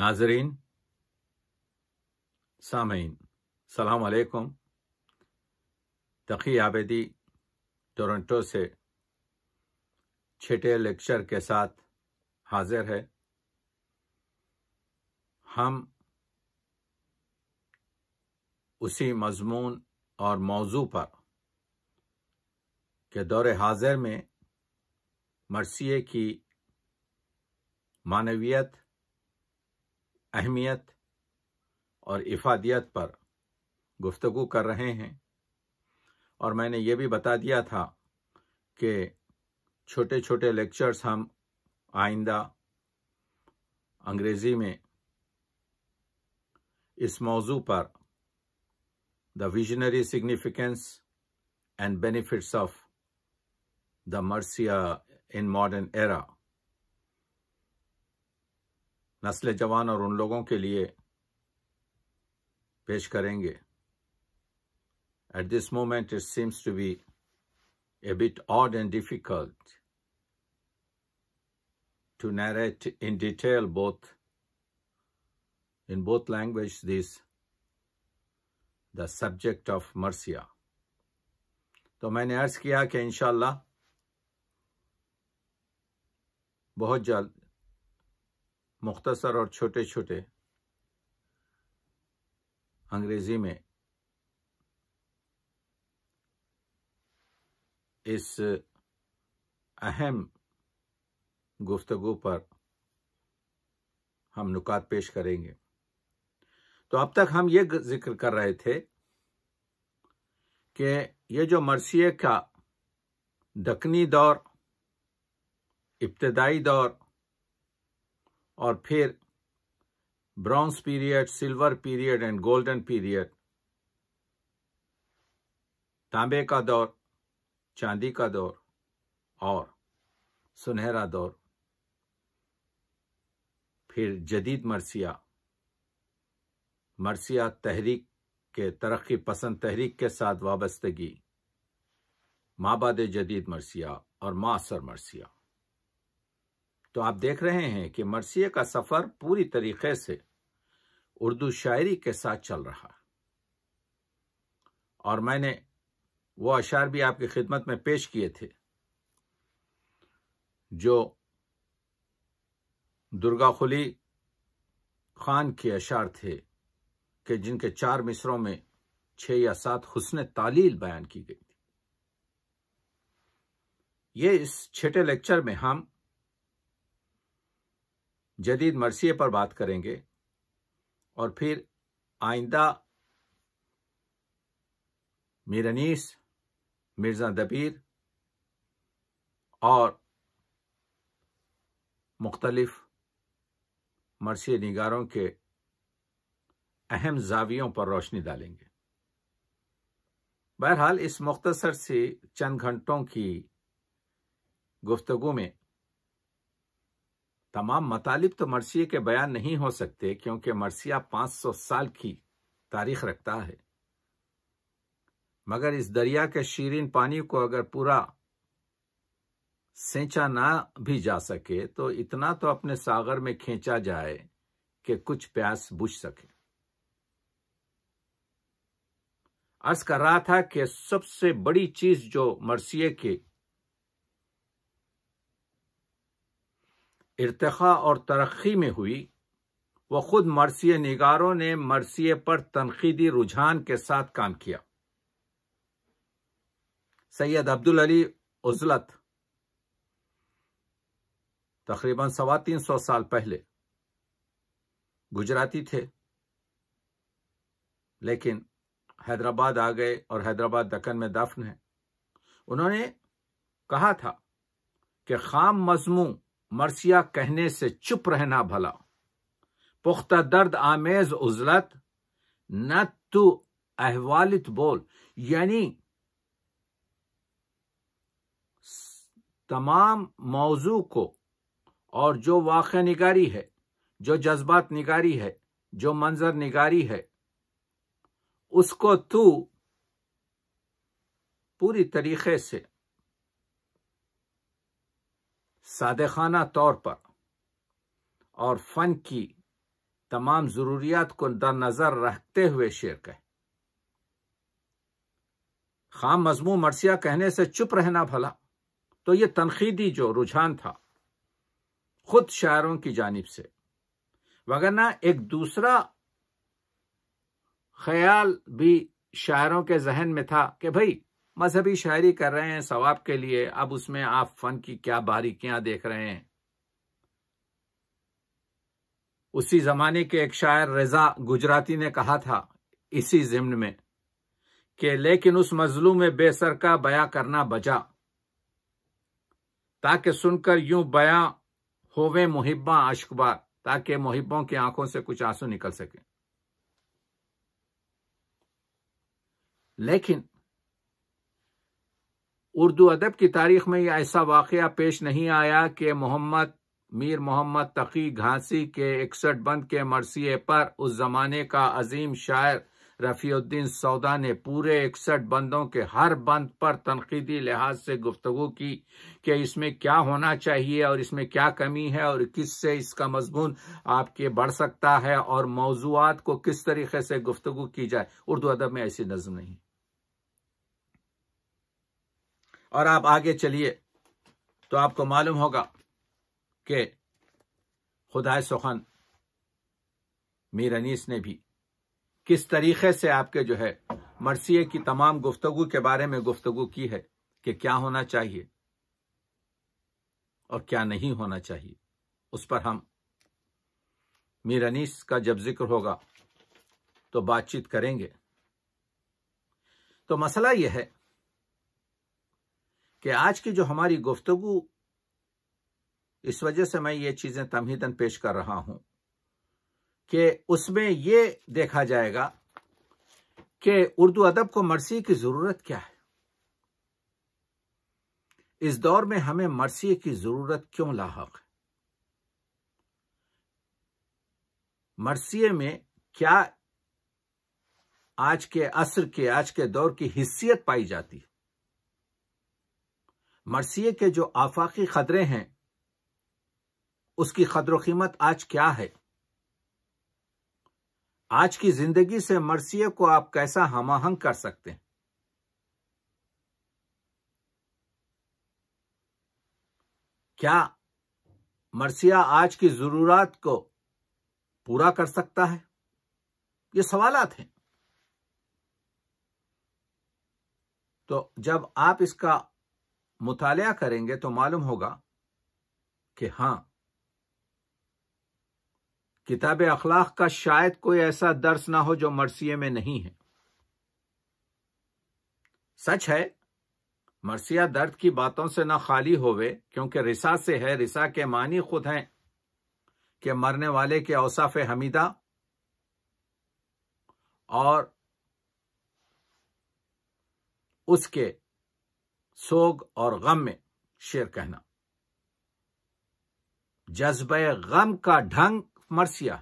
नाजरीन सामीन सलाम अलैकुम आबेदी टोरंटो से छठे लेक्चर के साथ हाजिर है हम उसी मजमून और मौजू पर के दौर हाजिर में मरसिए की मानवियत अहमियत और इफादियत पर गुफ्तगु कर रहे हैं और मैंने ये भी बता दिया था कि छोटे छोटे लेक्चर्स हम आइंदा अंग्रेज़ी में इस मौजू पर the visionary significance and benefits of the marsiya in modern era नस्ल जवान और उन लोगों के लिए पेश करेंगे at this moment it seems to be a bit odd and difficult to narrate in detail both in both language this the subject of marsiya तो मैंने अर्ज किया कि इनशाला बहुत जल्द मुख्तसर और छोटे छोटे अंग्रेजी में इस अहम गुफ्तगु पर हम नुकात पेश करेंगे तो अब तक हम ये जिक्र कर रहे थे कि ये जो मरसिए का दकनी दौर इब्तदाई दौर और फिर bronze period silver period and golden period तांबे का दौर चांदी का दौर और सुनहरा दौर फिर जदीद मरसिया मरसिया तहरीक के तरक्की पसंद तहरीक के साथ वाबस्तगी माबाद जदीद मरसिया और मासर मरसिया तो आप देख रहे हैं कि मरसिए का सफर पूरी तरीके से उर्दू शायरी के साथ चल रहा और मैंने वो अशार भी आपकी खिदमत में पेश किए थे जो दुर्गा खुली खान के अशार थे कि जिनके चार मिसरों में छह या सात हुसन तालील बयान की गई थी ये इस छठे लेक्चर में हम जदीद मरसिए पर बात करेंगे और फिर आइंदा मीरनीस मिर्ज़ा दबीर और मुख्तलफ मरसी निगारों के अहम जावियों पर रोशनी डालेंगे बहरहाल इस मुख्तसर से चंद घंटों की गुफ्तगु में तमाम मतालब तो मरसिए के बयान नहीं हो सकते क्योंकि मरसिया 500 साल की तारीख रखता है मगर इस दरिया के शीरीन पानी को अगर पूरा सेंचा ना भी जा सके तो इतना तो अपने सागर में खींचा जाए कि कुछ प्यास बुझ सके अर्ज कर रहा था कि सबसे बड़ी चीज जो मरसिए के इरतखा और तरक्की में हुई व खुद मरसी निगारों ने मरसी पर तनकीदी रुझान के साथ काम किया सैयद अब्दुल अली उजलत तकरीबन सवा तीन सौ साल पहले गुजराती थे लेकिन हैदराबाद आ गए और हैदराबाद दक्कन में दफन है उन्होंने कहा था कि खाम मजमू मरसिया कहने से चुप रहना भला पुख्ता दर्द आमेज उजलत न तू अहवालित बोल यानी तमाम मौजू को और जो वाक़ निगारी है जो जज्बात निगारी है जो मंजर निगारी है उसको तू पूरी तरीके से सादेखाना तौर पर और फन की तमाम जरूरियात को दर नजर रखते हुए शेर कहे खाम मजमू मरसिया कहने से चुप रहना भला तो यह तनखीदी जो रुझान था खुद शायरों की जानिब से वगरना एक दूसरा ख्याल भी शायरों के जहन में था कि भाई मजहबी शायरी कर रहे हैं सवाब के लिए अब उसमें आप फन की क्या बारीकियां देख रहे हैं उसी जमाने के एक शायर रजा गुजराती ने कहा था इसी जिम्न में कि लेकिन उस मजलू में बेसर का बया करना बजा ताकि सुनकर यूं बया होवे मुहिब्बा अशकबार ताकि मुहिब्बों की आंखों से कुछ आंसू निकल सके लेकिन उर्दू अदब की तारीख में यह ऐसा वाक़ पेश नहीं आया कि मोहम्मद मीर मोहम्मद तकी घासी के इकसठ बंद के मरसिए पर उस जमाने का अजीम शायर रफ़ीउद्दीन सौदा ने पूरे इकसठ बंदों के हर बंद पर तनकीदी लिहाज से गुफ्तु की कि इसमें क्या होना चाहिए और इसमें क्या कमी है और किस से इसका मजमून आपके बढ़ सकता है और मौजूद को किस तरीके से गुफ्तु की जाए उर्दू अदब में ऐसी नज्म नहीं और आप आगे चलिए तो आपको मालूम होगा कि खुदाए सुखान मीर ने भी किस तरीके से आपके जो है मरसिए की तमाम गुफ्तगु के बारे में गुफ्तगु की है कि क्या होना चाहिए और क्या नहीं होना चाहिए उस पर हम मीर का जब जिक्र होगा तो बातचीत करेंगे तो मसला यह है कि आज की जो हमारी गुफ्तगु इस वजह से मैं ये चीजें तमहीदन पेश कर रहा हूं कि उसमें ये देखा जाएगा कि उर्दू अदब को मरसी की जरूरत क्या है इस दौर में हमें मरसी की जरूरत क्यों लाक है मरसी में क्या आज के असर के आज के दौर की हिस्सियत पाई जाती है मरसिए के जो आफाकी खतरे हैं उसकी खदर कीमत आज क्या है आज की जिंदगी से मरसिए को आप कैसा हमाहंग कर सकते हैं क्या मरसिया आज की जरूरत को पूरा कर सकता है ये सवालत हैं तो जब आप इसका मुताल करेंगे तो मालूम होगा कि हां किताब अखलाक का शायद कोई ऐसा दर्स ना हो जो मरसिए में नहीं है सच है मरसिया दर्द की बातों से ना खाली होवे क्योंकि रिसा से है रिसा के मानी खुद हैं कि मरने वाले के औसाफ हमीदा और उसके सोग और गम में शेर कहना जज्ब गम का ढंग मरसिया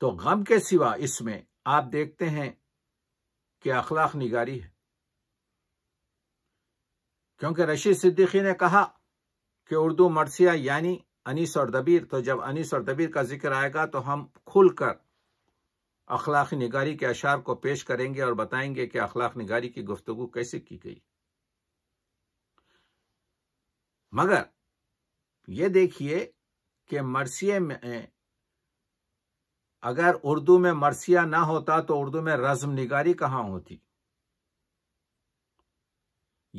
तो गम के सिवा इसमें आप देखते हैं कि अखलाक निगारी है क्योंकि रशीद सिद्दीकी ने कहा कि उर्दू मरसिया यानी अनीस और दबीर तो जब अनीस और दबीर का जिक्र आएगा तो हम खुलकर अखलाक निगारी के अशार को पेश करेंगे और बताएंगे कि अखलाक निगारी की गुफ्तु कैसे की गई मगर ये देखिए कि मरसिए में अगर उर्दू में मरसिया ना होता तो उर्दू में रजम निगारी कहां होती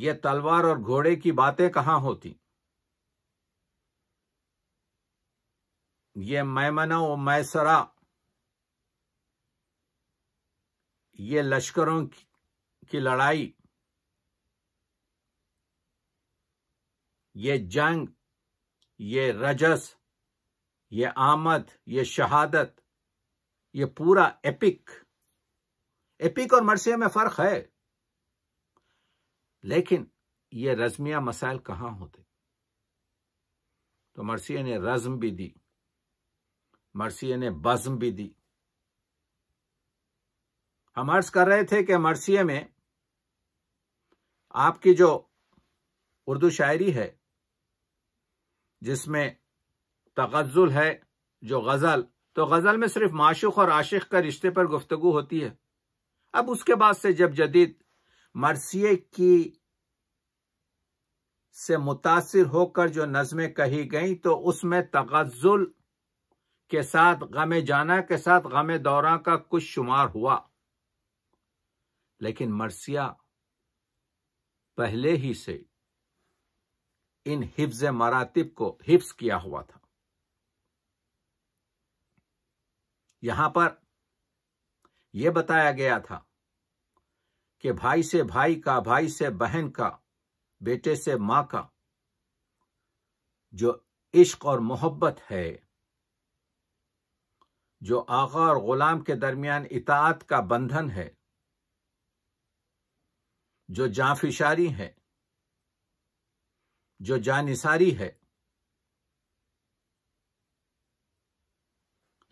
ये तलवार और घोड़े की बातें कहां होती ये मैमना व मैसरा ये लश्करों की लड़ाई ये जंग ये रजस ये आमद ये शहादत ये पूरा एपिक एपिक और मरसिया में फर्क है लेकिन ये रजमिया मसाइल कहां होते तो मरसिया ने रज्म भी दी मरसिया ने बज्म भी दी हम अर्ज कर रहे थे कि मरसिए में आपकी जो उर्दू शायरी है जिसमें तगज़ुल है जो गज़ल तो गज़ल में सिर्फ माशुक और आशिक का रिश्ते पर गुफ्तगु होती है अब उसके बाद से जब जदीद मरसिए की से मुतासर होकर जो नज़में कही गई तो उसमें तगज़ुल के साथ गम जाना के साथ गम दौरा का कुछ शुमार हुआ लेकिन मरसिया पहले ही से इन हिफ्ज मरातब को हिफ्स किया हुआ था यहां पर यह बताया गया था कि भाई से भाई का भाई से बहन का बेटे से मां का जो इश्क और मोहब्बत है जो आगा और गुलाम के दरमियान इतात का बंधन है जो जाफिशारी है जो जानिसारी है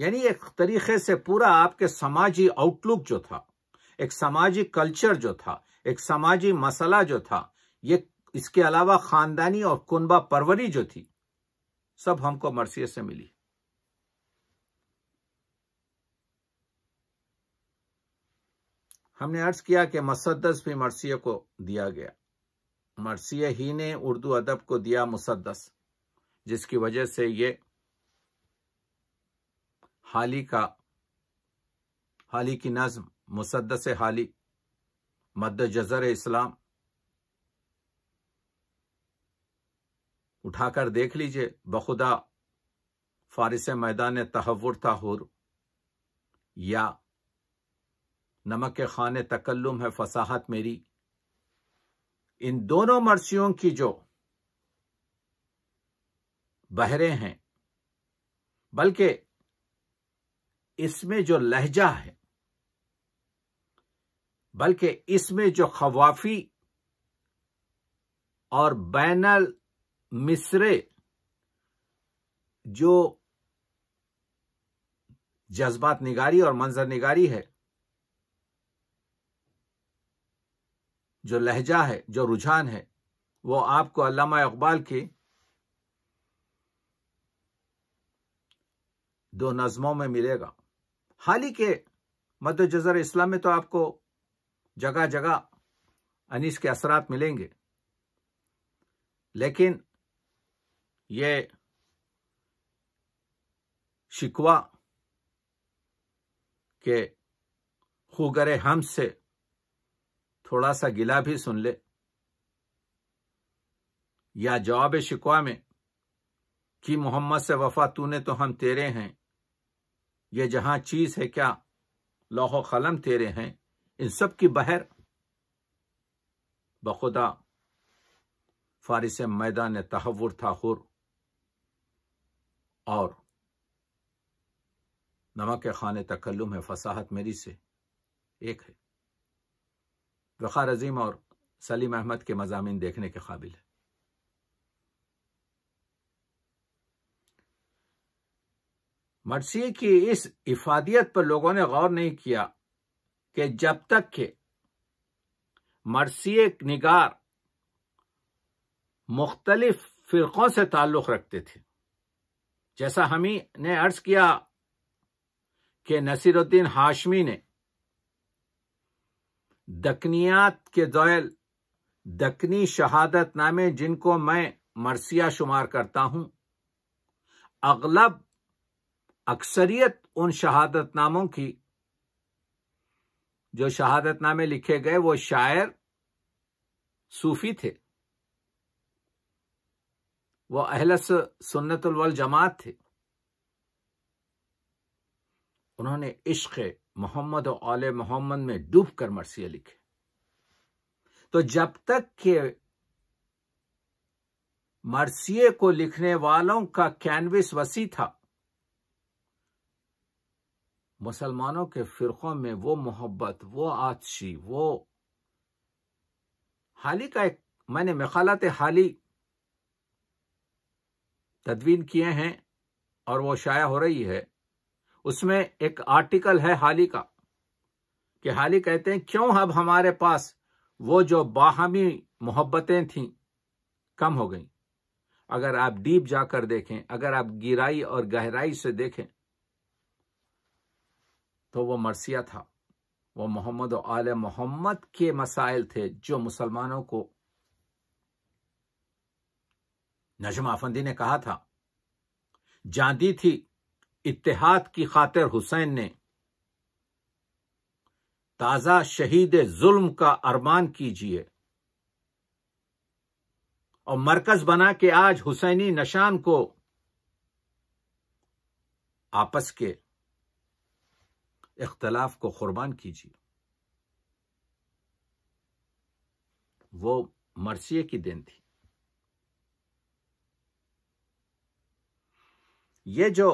यानी एक तरीके से पूरा आपके समाजी आउटलुक जो था एक समाजी कल्चर जो था एक समाजी मसला जो था ये इसके अलावा खानदानी और कुनबा परवरी जो थी सब हमको मरसी से मिली हमने अर्ज किया कि मुसदस भी मरसिया को दिया गया मरसिया ही ने उर्दू अदब को दिया मुसदस जिसकी वजह से ये हाली का हाली की नज्म मुसदस हाली मद्द जजर इस्लाम उठाकर देख लीजिए बखुदा फारिस मैदान तहवुर ताहुर या नमक खान तकल्लुम है फसाहत मेरी इन दोनों मर्सियों की जो बहरे हैं बल्कि इसमें जो लहजा है बल्कि इसमें जो खवाफी और बैनल मिसरे जो जज्बात निगारी और मंजर निगारी है जो लहजा है जो रुझान है वो आपको अलामा इकबाल के दो नज़मों में मिलेगा हाल ही के मद जजर इस्लाम में तो आपको जगह जगह अनीस के असरात मिलेंगे लेकिन ये शिकवा के खुगर हम से थोड़ा सा गिला भी सुन ले या जवाब शिकवा में कि मोहम्मद से वफा तूने तो हम तेरे हैं ये जहां चीज है क्या लोहो कलम तेरे हैं इन सब की बहर बखुदा फारिस मैदान तहवर था हुर और नमक खान तकल्लुम है फसाहत मेरी से एक है वखार अजीम और सलीम अहमद के मजामी देखने के काबिल है मरसी की इस इफादियत पर लोगों ने गौर नहीं किया कि जब तक के मरसी निगार मुख्तलिफ फिरकों से ताल्लुक़ रखते थे जैसा हमी ने अर्ज किया कि नसीरुद्दीन हाशमी ने दकनियात के दौल दकनी शहादत नामे जिनको मैं मरसिया शुमार करता हूं अगलब अक्सरियत उन शहादत नामों की जो शहादत नामे लिखे गए वो शायर सूफी थे वो अहलस सुन्नतुल वल जमात थे उन्होंने इश्क़ मोहम्मद और औले मोहम्मद में डूब कर मरसिया लिखे तो जब तक के मरसिए को लिखने वालों का कैनवस वसी था मुसलमानों के फिरकों में वो मोहब्बत वो आदशी वो हाली का एक मैंने मखालत हाली तदवीन किए हैं और वो शाया हो रही है उसमें एक आर्टिकल है हाली का कि हाली कहते हैं क्यों अब हमारे पास वो जो बाहमी मोहब्बतें थीं कम हो गई अगर आप डीप जाकर देखें अगर आप गिराई और गहराई से देखें तो वो मरसिया था वो मोहम्मद और आल मोहम्मद के मसाइल थे जो मुसलमानों को नजम आफंदी ने कहा था जानती थी इतिहाद की खातिर हुसैन ने ताजा शहीद जुल्म का अरमान कीजिए और मरकज बना के आज हुसैनी नशान को आपस के इख्तलाफ को कुर्बान कीजिए वो मरसिए की देन थी ये जो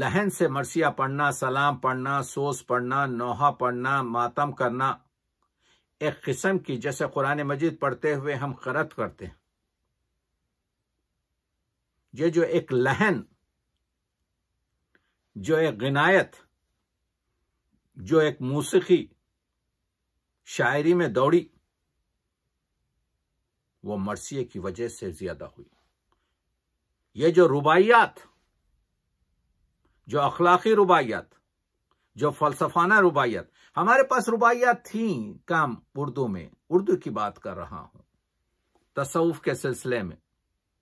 लहन से मरसिया पढ़ना सलाम पढ़ना सोस पढ़ना नोहा पढ़ना मातम करना एक किस्म की जैसे कुरान मजीद पढ़ते हुए हम करत करते हैं ये जो एक लहन जो एक गनायत जो एक मौसीकी शायरी में दौड़ी वो मरसिए की वजह से ज्यादा हुई ये जो रुबाइयात जो अखलाकी रुबायत जो फलसफाना रुबायत हमारे पास रुबायत थी कम उर्दू में उर्दू की बात कर रहा हूं तसवुफ के सिलसिले में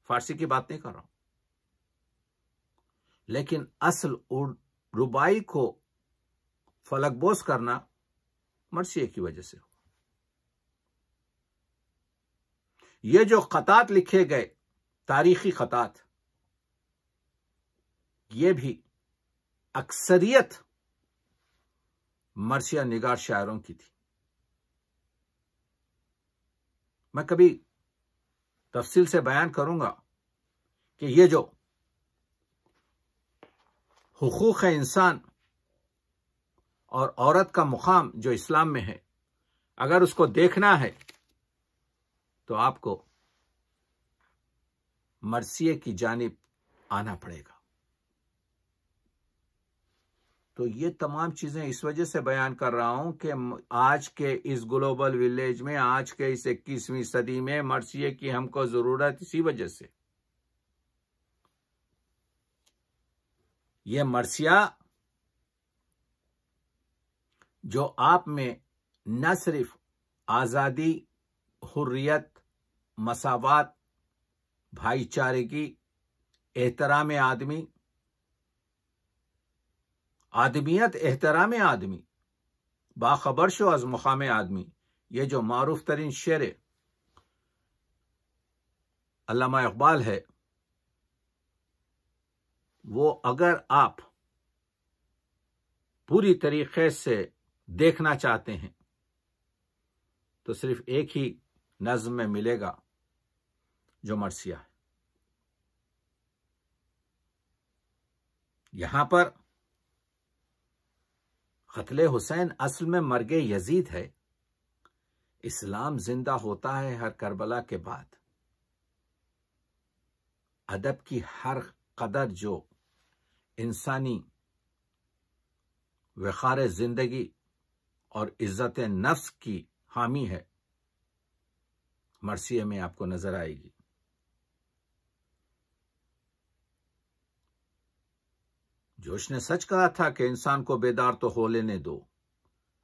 फारसी की बात नहीं कर रहा हूं लेकिन असल रुबाई को फलकबोस करना मरसिया की वजह से हुआ ये जो खतात लिखे गए तारीखी खतात ये भी अक्सरियत मरसिया निगार शायरों की थी मैं कभी तफसील से बयान करूंगा कि ये जो हकूक इंसान और औरत का मुकाम जो इस्लाम में है अगर उसको देखना है तो आपको मरसिए की जानब आना पड़ेगा तो ये तमाम चीजें इस वजह से बयान कर रहा हूं कि आज के इस ग्लोबल विलेज में आज के इस इक्कीसवीं सदी में मर्सिए की हमको जरूरत इसी वजह से यह मर्सिया जो आप में न सिर्फ आजादी हुर्रियत मसावत भाईचारे की एहतराम आदमी आदमियत एहतराम आदमी बाखबर शो अज मुकाम आदमी ये जो मारूफ तरीन शेर अलामा इकबाल है वो अगर आप पूरी तरीके से देखना चाहते हैं तो सिर्फ एक ही नज्म में मिलेगा जो मरसिया है यहां पर कत्ल हुसैन असल में मरगे यजीद है इस्लाम जिंदा होता है हर करबला के बाद अदब की हर कदर जो इंसानी वखार जिंदगी और इज्जत नफ्स की हामी है मरसिए में आपको नजर आएगी जोश ने सच कहा था कि इंसान को बेदार तो हो लेने दो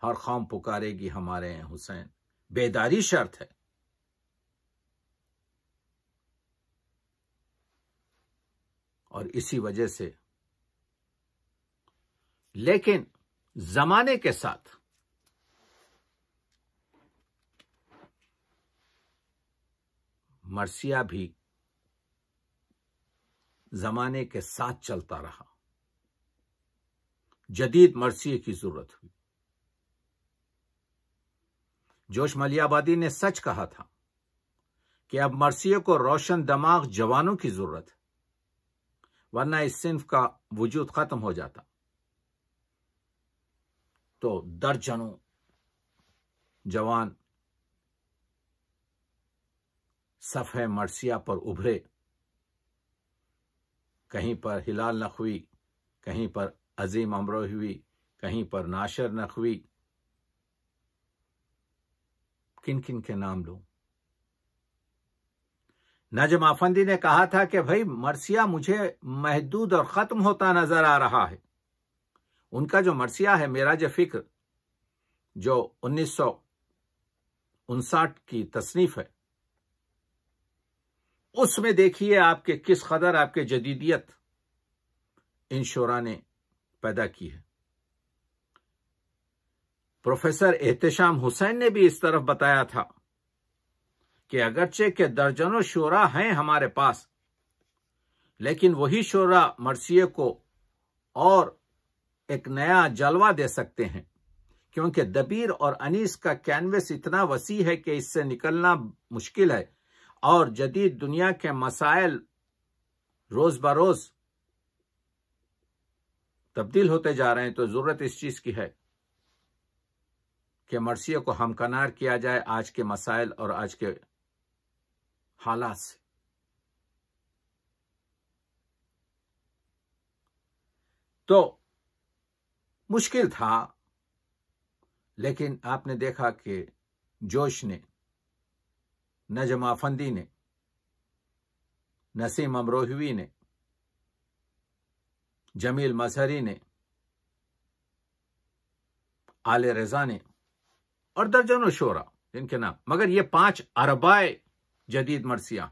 हर खाम पुकारेगी हमारे हैं हुसैन बेदारी शर्त है और इसी वजह से लेकिन जमाने के साथ मरसिया भी जमाने के साथ चलता रहा जदीद मरसिए की जरूरत हुई जोश मलियाबादी ने सच कहा था कि अब मरसिए को रोशन दमाग जवानों की जरूरत वरना इस सिंफ का वजूद खत्म हो जाता तो दर्जनों जवान सफ़े मरसिया पर उभरे कहीं पर हिलाल नखवी कहीं पर अजीम अमरोही हुई कहीं पर नाशर नकवी किन किन के नाम लू नजम आफंदी ने कहा था कि भाई मरसिया मुझे महदूद और खत्म होता नजर आ रहा है उनका जो मरसिया है मेरा जो फिक्र जो उन्नीस सौ उनसाठ की तसनीफ है उसमें देखिए आपके किस कदर आपके जदीदियत इन शोरा ने पैदा की है प्रोफेसर एहतशाम हुसैन ने भी इस तरफ बताया था कि अगरचे के दर्जनों शोरा हैं हमारे पास लेकिन वही शोरा मरसी को और एक नया जलवा दे सकते हैं क्योंकि दबीर और अनीस का कैनवस इतना वसी है कि इससे निकलना मुश्किल है और जदीद दुनिया के मसाइल रोज बरोज तब्दील होते जा रहे हैं तो जरूरत इस चीज की है कि मर्सियों को हमकनार किया जाए आज के मसाइल और आज के हालात से तो मुश्किल था लेकिन आपने देखा कि जोश ने नजमाफंदी ने नसीम अमरोहवी ने जमील मसहरी ने आले रजा ने और दर्जनों शोरा जिनके नाम मगर ये पांच अरबाए जदीद मरसिया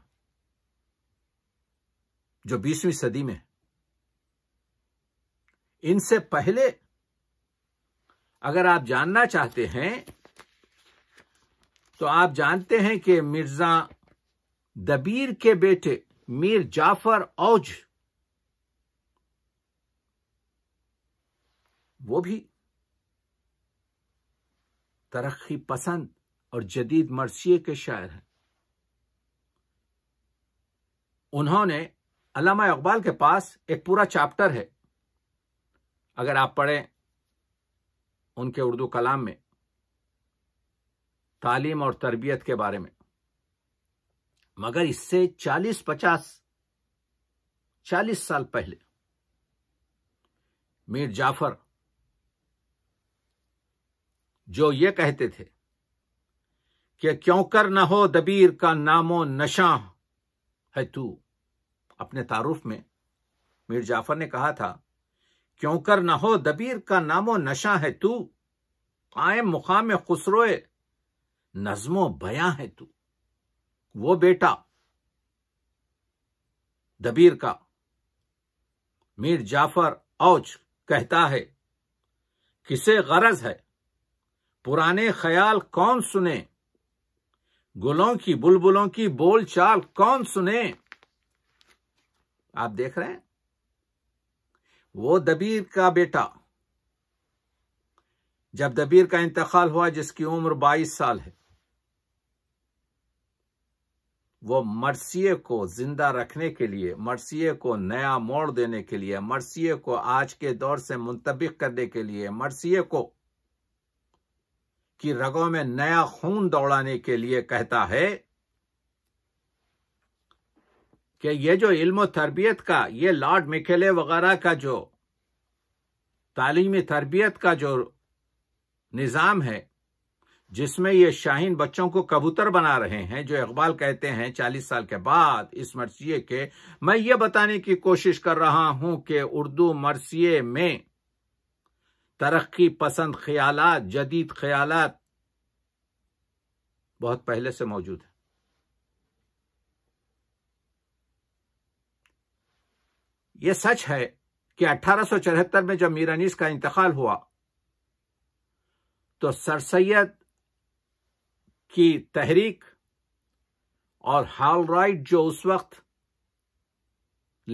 जो बीसवीं सदी में इनसे पहले अगर आप जानना चाहते हैं तो आप जानते हैं कि मिर्जा दबीर के बेटे मीर जाफर औज वो भी तरक्की पसंद और जदीद मरसी के शायर हैं उन्होंने अलामा इकबाल के पास एक पूरा चैप्टर है अगर आप पढ़ें उनके उर्दू कलाम में तालीम और तरबियत के बारे में मगर इससे 40-50 40 साल पहले मीर जाफर जो ये कहते थे कि क्यों कर न हो दबीर का नामो नशा है तू अपने तारुफ में मीर जाफर ने कहा था क्यों कर न हो दबीर का नामो नशा है तू कायम मुकाम खुसरोए नजमो बया है तू वो बेटा दबीर का मीर जाफर औच कहता है किसे गरज है पुराने ख्याल कौन सुने गुलों की बुलबुलों की बोलचाल कौन सुने आप देख रहे हैं वो दबीर का बेटा जब दबीर का इंतकाल हुआ जिसकी उम्र बाईस साल है वो मरसिए को जिंदा रखने के लिए मरसिए को नया मोड़ देने के लिए मरसिए को आज के दौर से मुंतबिक करने के लिए मरसिए को की रगों में नया खून दौड़ाने के लिए कहता है कि ये जो इल्म तरबियत का ये लॉर्ड मिखेले वगैरह का जो तालीमी तरबियत का जो निज़ाम है जिसमें ये शाहीन बच्चों को कबूतर बना रहे हैं जो इकबाल कहते हैं चालीस साल के बाद इस मरसिए के मैं ये बताने की कोशिश कर रहा हूं कि उर्दू मरसिए में तरक्की पसंद ख्याल जदीद ख्याल बहुत पहले से मौजूद है यह सच है कि अठारह में जब मीरानीस का इंतकाल हुआ तो सर सैयद की तहरीक और हाल राइट जो उस वक्त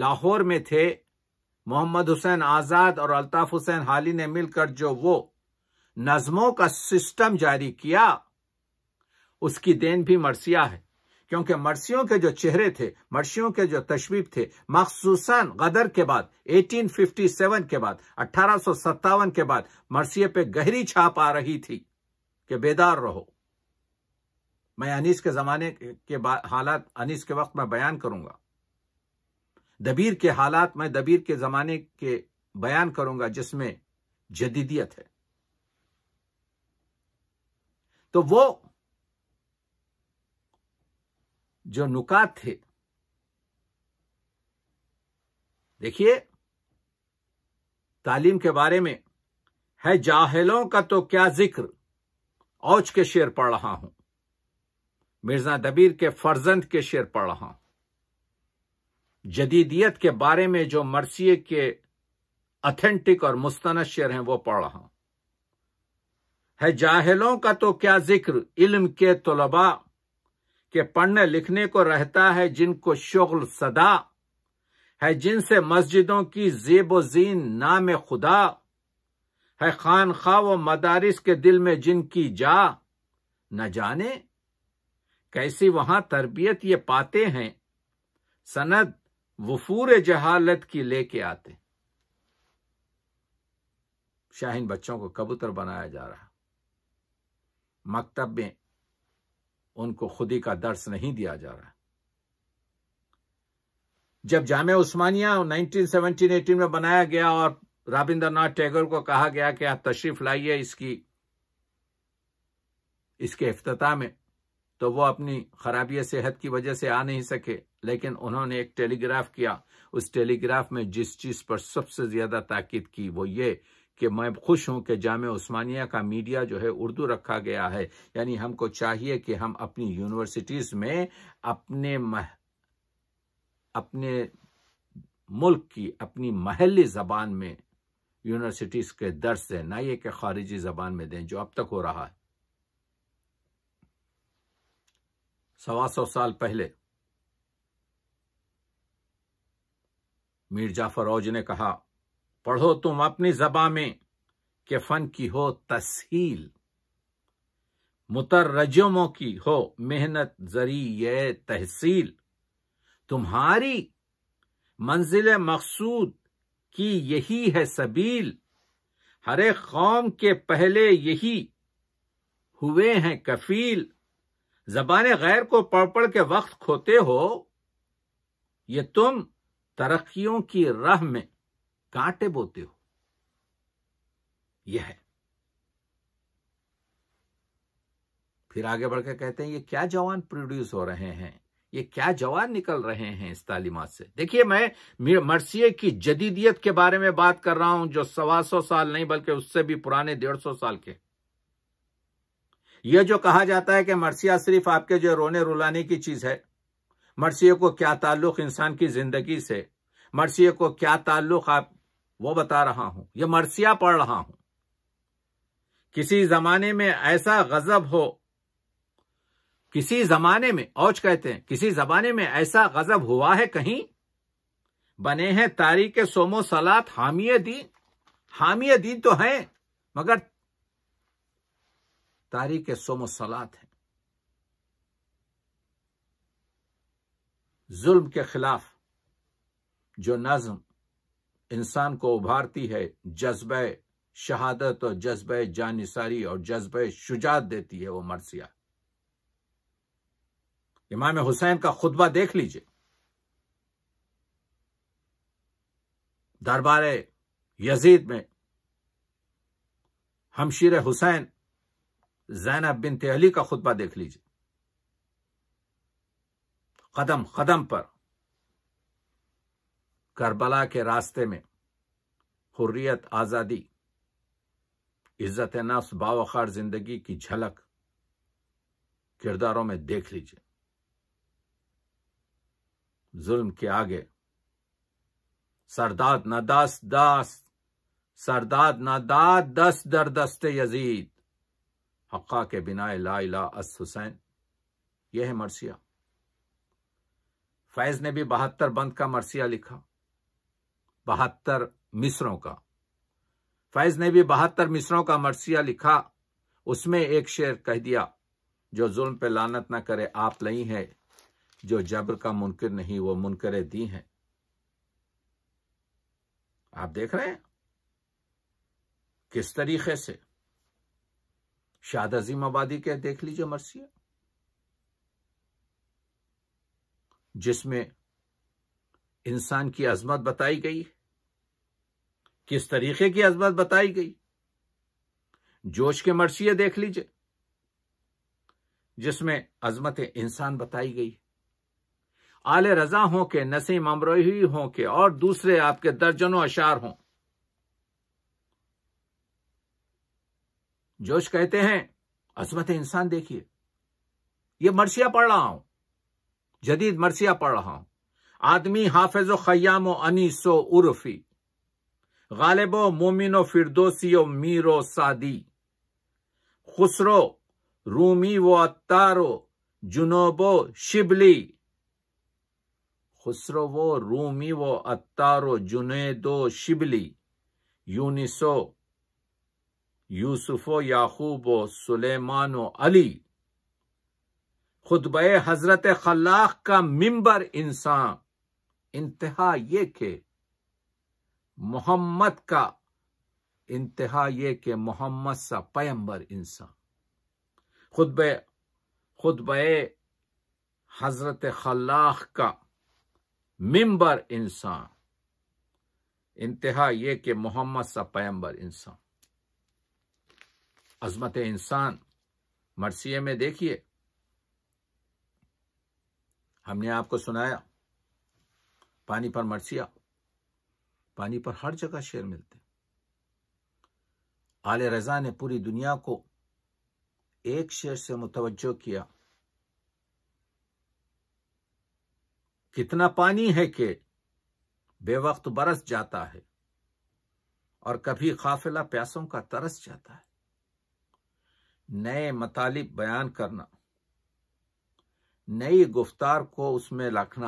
लाहौर में थे मोहम्मद हुसैन आज़ाद और अल्ताफ हुसैन हाली ने मिलकर जो वो नज्मों का सिस्टम जारी किया उसकी देन भी मरसिया है क्योंकि मरसियों के जो चेहरे थे मरसियों के जो तशवीब थे मखसूस गदर के बाद 1857 के बाद अठारह के बाद मरसिए पे गहरी छाप आ रही थी कि बेदार रहो मैं अनीस के जमाने के हालात अनीस के वक्त में बयान करूंगा दबीर के हालात मैं दबीर के जमाने के बयान करूंगा जिसमें जदीदियत है तो वो जो नुकात थे देखिए तालीम के बारे में है जाहिलों का तो क्या जिक्र औच के शेर पढ़ रहा हूं मिर्जा दबीर के फर्जंद के शेर पढ़ रहा हूं जदीदियत के बारे में जो मरसिए के अथेंटिक और मुस्तना हैं वो पढ़ रहा हूं है जाहिलों का तो क्या जिक्र इल्म के तलबा के पढ़ने लिखने को रहता है जिनको शगल सदा है जिनसे मस्जिदों की जेबो जीन नाम खुदा है खान खा व मदारिस के दिल में जिनकी जा न जाने कैसी वहां तरबियत ये पाते हैं सनद वफूर जहालत की लेके आते शाहीन बच्चों को कबूतर बनाया जा रहा मकतब में उनको खुदी का दर्श नहीं दिया जा रहा जब जाम उस्मानिया 1917-18 में बनाया गया और रविंद्रनाथ टैगोर को कहा गया कि आप तशरीफ लाइए इसकी इसके अफ्ताह में तो वो अपनी खराबी सेहत की वजह से आ नहीं सके लेकिन उन्होंने एक टेलीग्राफ किया उस टेलीग्राफ में जिस चीज़ पर सबसे ज़्यादा ताकीद की वो ये कि मैं खुश हूं कि जाम उस्मानिया का मीडिया जो है उर्दू रखा गया है यानी हमको चाहिए कि हम अपनी यूनिवर्सिटीज़ में अपने मह, अपने मुल्क की अपनी महली ज़बान में यूनिवर्सिटीज़ के दर्ज दें ना ये कि खारिजी ज़बान में दें जो अब तक हो रहा है सवा सौ साल पहले मीर जाफर औज ने कहा पढ़ो तुम अपनी जबा में के फन की हो तसील मुतरजमों की हो मेहनत जरी ये तहसील तुम्हारी मंजिल मकसूद की यही है सबील हरे कौम के पहले यही हुए हैं कफील जबान गैर को पढ़ पढ़ के वक्त खोते हो ये तुम तरक्कियों की राह में कांटे बोते हो यह है फिर आगे बढ़कर कहते हैं ये क्या जवान प्रोड्यूस हो रहे हैं ये क्या जवान निकल रहे हैं इस तालीमत से देखिए मैं मरसिए की जदीदियत के बारे में बात कर रहा हूं जो सवा सौ साल नहीं बल्कि उससे भी पुराने डेढ़ सौ साल के यह जो कहा जाता है कि मरसिया सिर्फ आपके जो रोने रुलाने की चीज है मरसी को क्या ताल्लुक इंसान की जिंदगी से मरसिए को क्या ताल्लुक आप वो बता रहा हूं यह मरसिया पढ़ रहा हूं किसी जमाने में ऐसा गजब हो किसी जमाने में औज कहते हैं किसी जमाने में ऐसा गजब हुआ है कहीं बने हैं तारीख सोमो सलात हामिय दीन हामिय दीन तो है मगर तारीख सोमो सलात है जुल्म के खिलाफ जो नज्म इंसान को उभारती है जज्ब शहादत और जज्ब जानिसारी और जज्ब शुजात देती है वो मरसिया इमाम हुसैन का खुतबा देख लीजिए दरबार यजीद में हमशीर हुसैन जैनब बिन तेली का खुतबा देख लीजिए कदम कदम पर करबला के रास्ते में हुर्रियत आजादी इज्जत नफ्स बावखार जिंदगी की झलक किरदारों में देख लीजिए जुल्म के आगे सरदाद नदास दास सरदाद दाद दस दर दस्ते यजीद हक़ा के बिना ला अस हुसैन यह है मरसिया फैज ने भी बहत्तर बंद का मरसिया लिखा बहत्तर मिस्रों का फैज ने भी बहत्तर मिस्रों का मरसिया लिखा उसमें एक शेर कह दिया जो जुल्म पे लानत ना करे आप नहीं है जो जबर का मुनकर नहीं वो मुनकर दी हैं आप देख रहे हैं किस तरीके से शाद अजीम आबादी के देख लीजिए मरसिया जिसमें इंसान की अजमत बताई गई किस तरीके की अजमत बताई गई जोश के मरसिया देख लीजिए जिसमें अजमत इंसान बताई गई आले रजा हों के नसीम अमरोही हों के और दूसरे आपके दर्जनों अशार हों जोश कहते हैं अजमत इंसान देखिए ये मरसिया पढ़ रहा हूं जदीद मरसिया पढ़ रहा हूं आदमी हाफिज खयाम अनीस उर्फी गालिबो मोमिनो फिरदोसी मीरो सादी खुसरो रूमी व अतारो जुनोबो शिबली खुसरो वो रूमी व अतारो जुनेदो शिबली यूनिसो यूसुफो याकूबो याकूब व सुलेमान अली खुतब हजरत खल्लाक का मिंबर इंसान इंतहा ये के मोहम्मद का इंतहा ये के मोहम्मद सा पैम्बर इंसान खुतब खुतब हजरत खल्लाक का मिंबर इंसान इंतहा ये के मोहम्मद सा पैम्बर इंसान अजमत इंसान मरसिए में देखिए हमने आपको सुनाया पानी पर मरसिया पानी पर हर जगह शेर मिलते आले रजा ने पूरी दुनिया को एक शेर से मुतवजो किया कितना पानी है कि बेवक्त बरस जाता है और कभी काफिला प्यासों का तरस जाता है नए मतालिब बयान करना नई गुफ्तार को उसमें रखना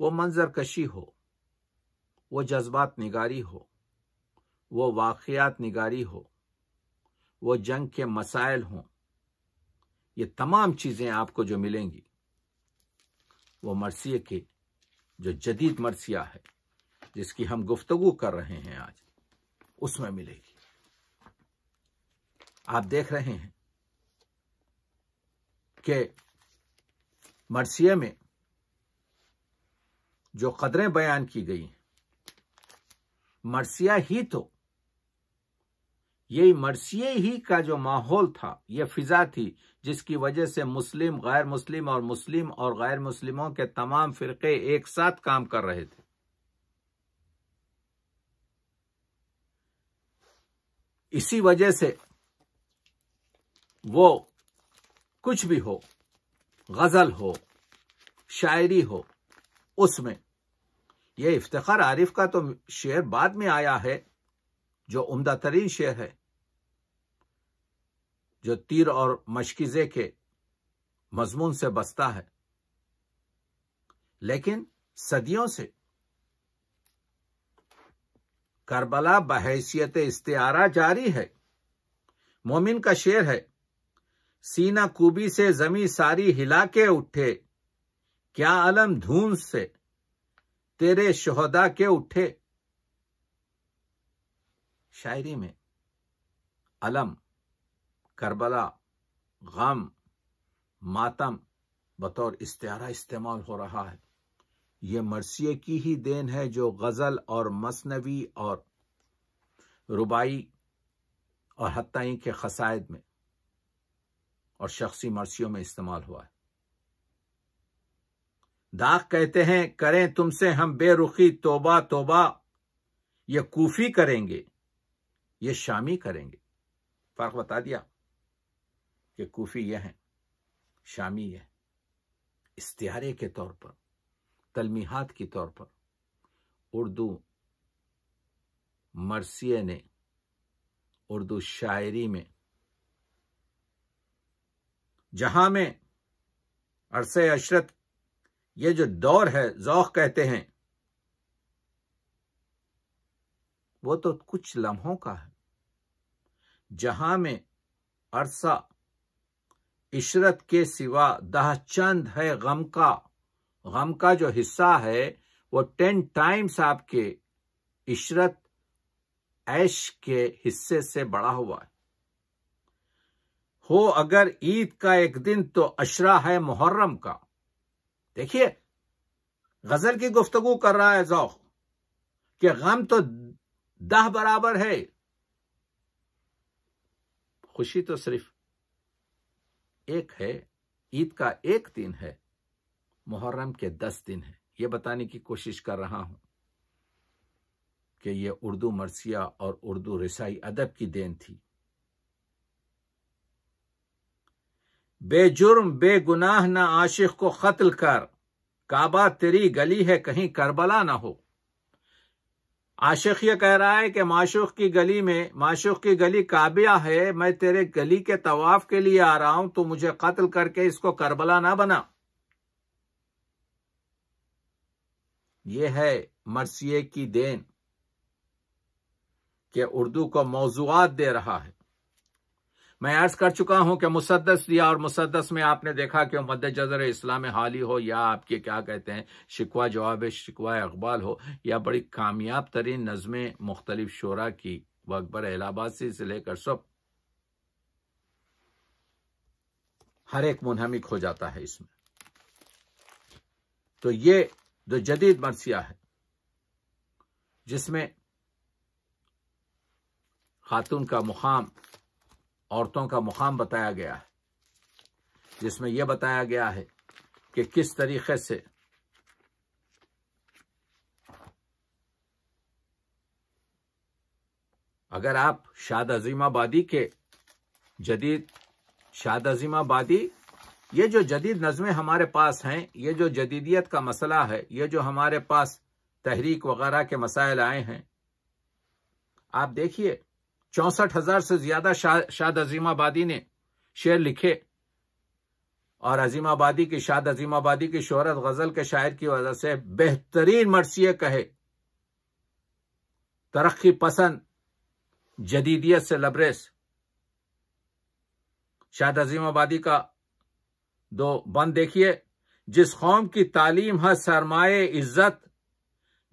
वो मंजर कशी हो वो जज्बात निगारी हो वो वाकयात निगारी हो वो जंग के मसाइल हों ये तमाम चीज़ें आपको जो मिलेंगी वो मरसिए के जो जदीद मरसिया है जिसकी हम गुफ्तगु कर रहे हैं आज उसमें मिलेगी आप देख रहे हैं के मरसिया में जो कदरें बयान की गई मरसिया ही तो यही मरसिए ही का जो माहौल था यह फिजा थी जिसकी वजह से मुस्लिम गैर मुस्लिम और मुस्लिम और गैर मुस्लिमों के तमाम फिरके एक साथ काम कर रहे थे इसी वजह से वो कुछ भी हो गजल हो शायरी हो उसमें यह इफ्तार आरिफ का तो शेर बाद में आया है जो उम्दा तरीन शेर है जो तीर और मशकीजे के मजमून से बसता है लेकिन सदियों से करबला बहैसियत इस्तारा जारी है मोमिन का शेर है सीना कुबी से जमी सारी हिला के उठे क्या अलम धून से तेरे शहदा के उठे शायरी में अलम करबला गम मातम बतौर इस्तारा इस्तेमाल हो रहा है ये मरसिए की ही देन है जो गज़ल और मसनवी और रुबाई और हत्याई के खसायद में और शख्सी मर्सियों में इस्तेमाल हुआ है दाग कहते हैं करें तुमसे हम बेरुखी तोबा तोबा ये कूफी करेंगे ये शामी करेंगे फर्क बता दिया कि कूफी यह है शामी यह इस्तारे के तौर पर तलमीहात के तौर पर उर्दू मरसिए ने उर्दू शायरी में जहां में अरसे अशरत ये जो दौर है जौक कहते हैं वो तो कुछ लम्हों का है जहां में अरसा इशरत के सिवा दह चंद है गम का गम का जो हिस्सा है वो टेन टाइम्स आपके इशरत ऐश के हिस्से से बड़ा हुआ है हो अगर ईद का एक दिन तो अशरा है मुहर्रम का देखिए गजल की गुफ्तगु कर रहा है जौक कि गम तो दह बराबर है खुशी तो सिर्फ एक है ईद का एक दिन है मुहर्रम के दस दिन है यह बताने की कोशिश कर रहा हूं कि यह उर्दू मरसिया और उर्दू रसाई अदब की देन थी बेजुर्म बेगुनाह ना आशिक को कत्ल कर काबा तेरी गली है कहीं करबला ना हो आशिक ये कह रहा है कि माशूख की गली में माशूख की गली काबिया है मैं तेरे गली के तवाफ के लिए आ रहा हूं तो मुझे कत्ल करके इसको करबला ना बना यह है मरसिए की देन के उर्दू को मौजूद दे रहा है मैं अर्ज कर चुका हूं कि मुसदस दिया और मुसदस में आपने देखा कि मद जजर इस्लाम हाली हो या आपके क्या कहते हैं शिकवा जवाब शिकवा अकबाल हो या बड़ी कामयाब तरीन नज़में मुख्तलिफ शोरा की वह अकबर इलाहाबाद से लेकर सब हर एक मुनहमिक हो जाता है इसमें तो ये जो जदीद मरसिया है जिसमें खातून का मुकाम औरतों का मुकाम बताया गया है जिसमें यह बताया गया है कि किस तरीके से अगर आप शाद अजीमाबादी के जदीद शाद अजीमाबादी ये जो जदीद नज़में हमारे पास हैं ये जो जदीदियत का मसला है ये जो हमारे पास तहरीक वगैरह के मसाइल आए हैं आप देखिए चौसठ हजार से ज्यादा शा, शाद अजीमाबादी ने शेर लिखे और अजीमाबादी की शाद अजीमाबादी की शोहरत गजल के शायर की वजह से बेहतरीन मरसिए कहे तरक्की पसंद जदीदियत से लबरेस शाद अजीमाबादी का दो बंद देखिए जिस कौम की तालीम है सरमाए इज्जत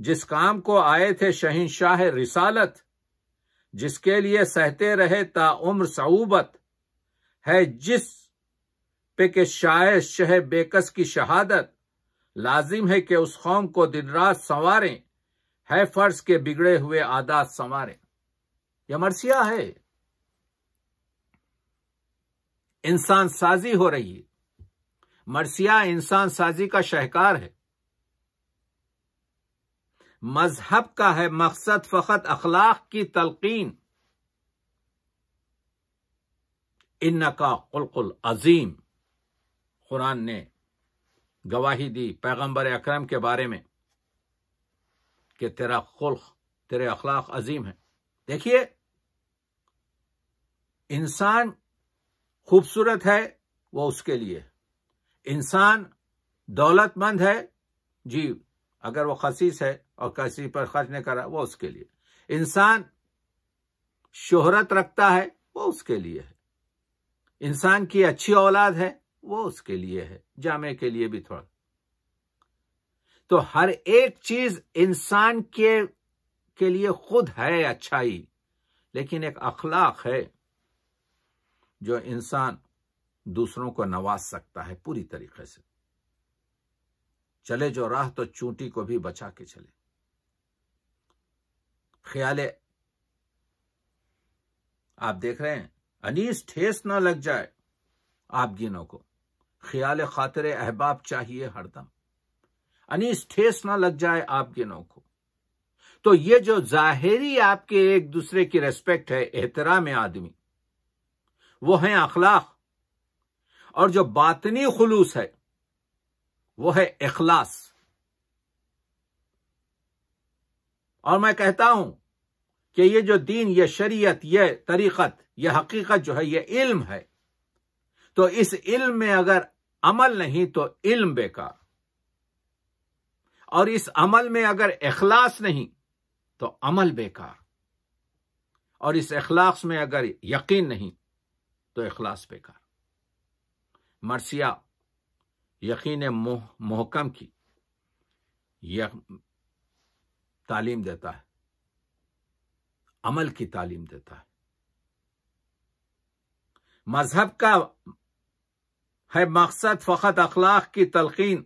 जिस काम को आए थे शहीन शाह रिसालत जिसके लिए सहते रहे ता उम्र सऊबत है जिस पे के शायद शह बेकस की शहादत लाजिम है कि उस कौम को दिन रात संवारें है फर्ज के बिगड़े हुए आदात संवारें यह मरसिया है इंसान साजी हो रही है मरसिया इंसान साजी का शहकार है मजहब का है मकसद फकत अखलाक की तलकीन इन का कुलकुल अजीम कुरान ने गवाही दी पैगंबर अकरम के बारे में कि तेरा खुल्क तेरे अखलाक अजीम है देखिए इंसान खूबसूरत है वो उसके लिए इंसान दौलतमंद है जी अगर वो खसीस है और किसी पर खर्च नहीं करा वो उसके लिए इंसान शोहरत रखता है वो उसके लिए है इंसान की अच्छी औलाद है वो उसके लिए है जामे के लिए भी थोड़ा तो हर एक चीज इंसान के के लिए खुद है अच्छाई लेकिन एक अखलाक है जो इंसान दूसरों को नवाज सकता है पूरी तरीके से चले जो राह तो चूंटी को भी बचा के चले ख्याले आप देख रहे हैं अनीस ठेस ना लग जाए आप गिनों को ख्याल खातिर अहबाब चाहिए हरदम अनीस ठेस ना लग जाए आप गिनों को तो ये जो जाहिरी आपके एक दूसरे की रेस्पेक्ट है एहतराम आदमी वो है अखलाक और जो बातनी खुलूस है वो है इखलास और मैं कहता हूं कि ये जो दीन ये शरीयत ये तरीकत ये हकीकत जो है ये इल्म है तो इस इल्म में अगर अमल नहीं तो इल्म बेकार और इस अमल में अगर इखलास नहीं तो अमल बेकार और इस अखलास में अगर यकीन नहीं तो इखलास बेकार मरसिया यकीन मोहकम की यह तालीम देता है अमल की तालीम देता है मजहब का है मकसद फखत अखलाक की तलखीन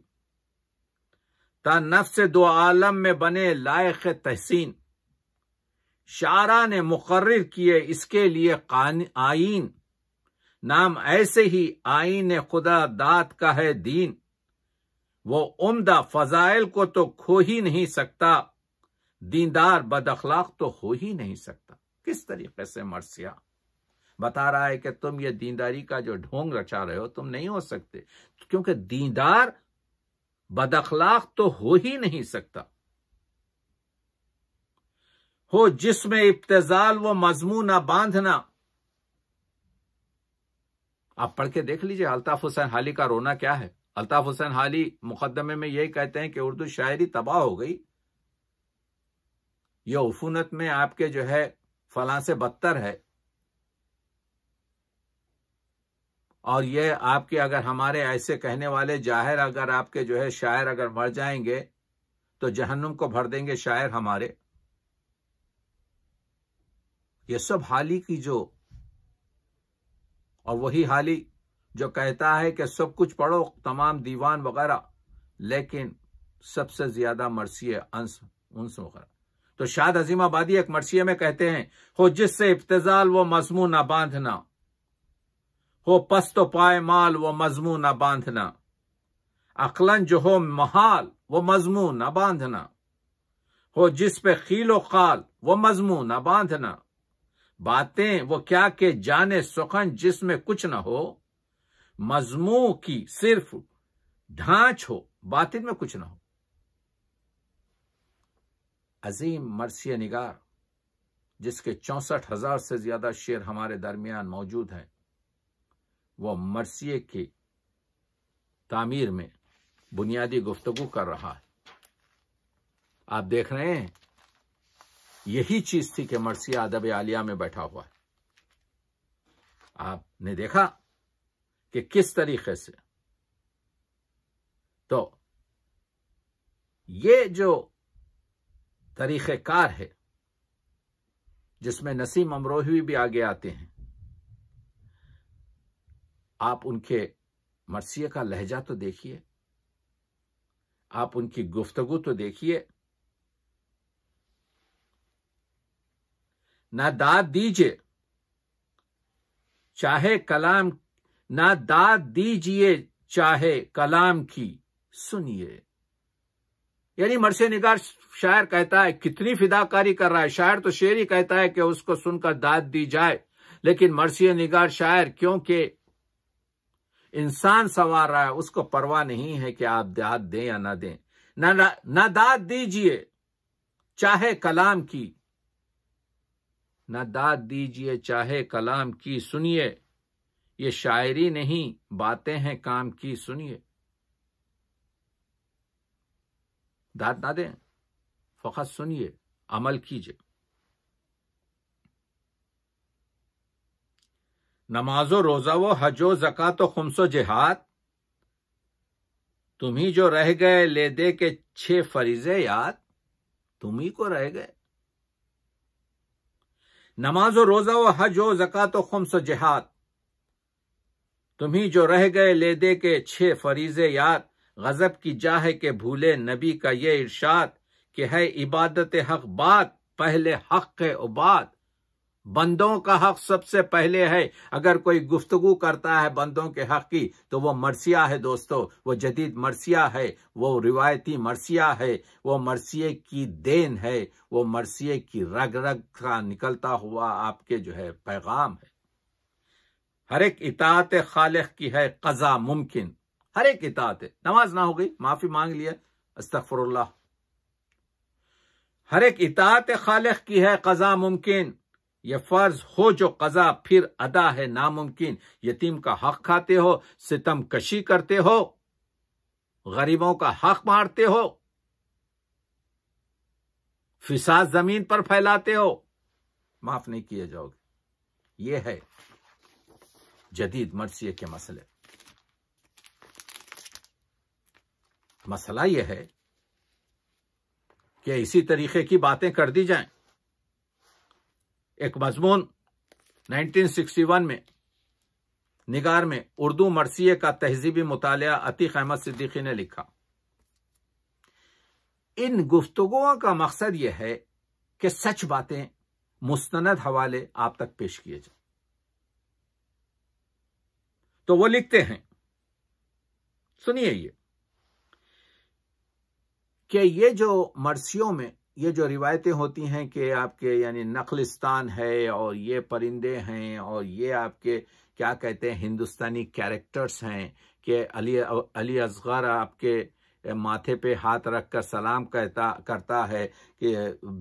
ता नफ्स दो आलम में बने लायक तहसीन शारा ने मुकर्र किए इसके लिए आइन नाम ऐसे ही आईन खुदा दात का है दीन वो उम्दा फजाइल को तो खो ही नहीं सकता दीनदार बदअखलाक तो हो ही नहीं सकता किस तरीके से मरसिया बता रहा है कि तुम ये दीनदारी का जो ढोंग रचा रहे हो तुम नहीं हो सकते क्योंकि दीनदार बदअखलाक तो हो ही नहीं सकता हो जिसमें इब्तजाल वो मजमू ना बांधना आप पढ़ के देख लीजिए अल्ताफ हुसैन हाली का रोना क्या है अल्ताफ हुसैन हाली मुकदमे में यही कहते हैं कि उर्दू शायरी तबाह हो गई यह उफूनत में आपके जो है फला से बदतर है और यह आपके अगर हमारे ऐसे कहने वाले जाहिर अगर आपके जो है शायर अगर मर जाएंगे तो जहन्नुम को भर देंगे शायर हमारे ये सब हाली की जो और वही हाली जो कहता है कि सब कुछ पढ़ो तमाम दीवान वगैरह लेकिन सबसे ज्यादा मरसी अंश उनस वगैरह तो शाद अजीम आबादी एक मरसी में कहते हैं हो जिससे इब्तजाल वो मजमू ना बांधना हो पस्त पाए माल वो मजमू ना बांधना अकलन जो हो महाल वो मजमू ना बांधना हो जिस पे खीलो खाल वो मजमू ना बांधना बातें वो क्या के जाने सुखन जिसमें कुछ न हो मजमू की सिर्फ ढांच हो बातें में कुछ ना हो अजीम मरसिय निगार जिसके चौसठ हजार से ज्यादा शेर हमारे दरमियान मौजूद हैं वह मरसिए की तामीर में बुनियादी गुफ्तगु कर रहा है आप देख रहे हैं यही चीज थी कि मरसी आदब आलिया में बैठा हुआ है आपने देखा कि किस तरीके से तो ये जो तरीक़ेकार है जिसमें नसीम अमरोही भी आगे आते हैं आप उनके मरसिए का लहजा तो देखिए आप उनकी गुफ्तगु तो देखिए ना दाद दीजिए चाहे कलाम ना दाद दीजिए चाहे कलाम की सुनिए यानी मरसे निगार शायर कहता है कितनी फिदाकारी कर रहा है शायर तो शेर ही कहता है कि उसको सुनकर दाद दी जाए लेकिन मरसी निगार शायर क्योंकि इंसान संवार रहा है उसको परवाह नहीं है कि आप दाद दें या ना दें ना ना, ना दाद दीजिए चाहे कलाम की न दाद दीजिए चाहे कलाम की सुनिए ये शायरी नहीं बातें हैं काम की सुनिए दाद ना दें फकत सुनिए अमल कीजिए नमाजो रोजा वो हजो तो खुमसो जिहाद तुम्ही जो रह गए ले दे के छह फरीजे याद तुम्ही को रह गए नमाज और रोजा व हज व जक़ात खुमस जिहाद तुम्ही जो रह गए ले दे के छे फरीजे याद गजब की जाह के भूले नबी का ये इर्शाद कि है इबादत हक बात पहले हक के उबाद बंदों का हक सबसे पहले है अगर कोई गुफ्तगु करता है बंदों के हक की तो वो मरसिया है दोस्तों वो जदीद मरसिया है वो रिवायती मरसिया है वो मरसिए की देन है वो मरसिए की रग रग का निकलता हुआ आपके जो है पैगाम है हर एक इतात खालिख की है कजा मुमकिन हर एक इतात नमाज ना हो गई माफी मांग लिया अस्तफरल्ला हर एक इतात खालिख की है कजा मुमकिन ये फर्ज हो जो कजा फिर अदा है नामुमकिन यतीम का हक खाते हो सितम कशी करते हो गरीबों का हक मारते हो फिसाद जमीन पर फैलाते हो माफ नहीं किए जाओगे ये है जदीद मर्सी के मसले मसला यह है कि इसी तरीके की बातें कर दी जाएं एक मजमून 1961 में निगार में उर्दू मरसिए का तहजीबी मुताल अतीक अहमद सिद्दीकी ने लिखा इन गुफ्तगुओं का मकसद यह है कि सच बातें मुस्ंद हवाले आप तक पेश किए जाए तो वो लिखते हैं सुनिए ये कि ये जो मरसियों में ये जो रिवायतें होती हैं कि आपके यानी नखलिस्तान है और ये परिंदे हैं और ये आपके क्या कहते हैं हिंदुस्तानी कैरेक्टर्स हैं कि अली अली असगर आपके माथे पे हाथ रख कर सलाम कहता करता है कि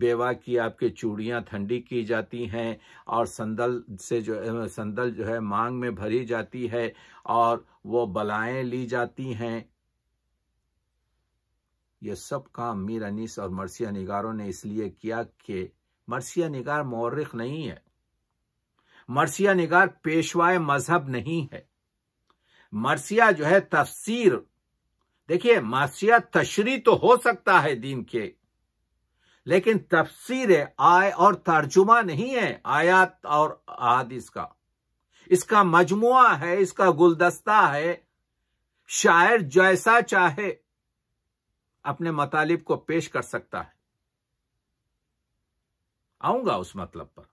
बेवा की आपके चूड़ियाँ ठंडी की जाती हैं और संदल से जो संदल जो है मांग में भरी जाती है और वो बलाएं ली जाती हैं ये सब काम मीर अनीस और मरसिया निगारों ने इसलिए किया कि मरसिया निगार मौरख नहीं है मरसिया निगार पेशवाए मजहब नहीं है मरसिया जो है तफसीर देखिए मरसिया तशरी तो हो सकता है दीन के लेकिन तफसीर आय और तर्जुमा नहीं है आयात और अहादिस का इसका मजमुआ है इसका गुलदस्ता है शायर जैसा चाहे अपने मतालिब को पेश कर सकता है आऊंगा उस मतलब पर